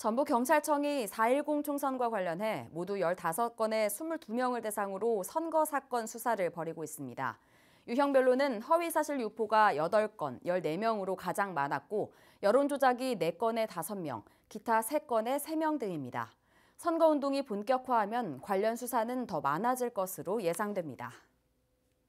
전북경찰청이 4.10 총선과 관련해 모두 15건의 22명을 대상으로 선거 사건 수사를 벌이고 있습니다. 유형별로는 허위사실 유포가 8건, 14명으로 가장 많았고 여론조작이 4건에 5명, 기타 3건에 3명 등입니다. 선거운동이 본격화하면 관련 수사는 더 많아질 것으로 예상됩니다.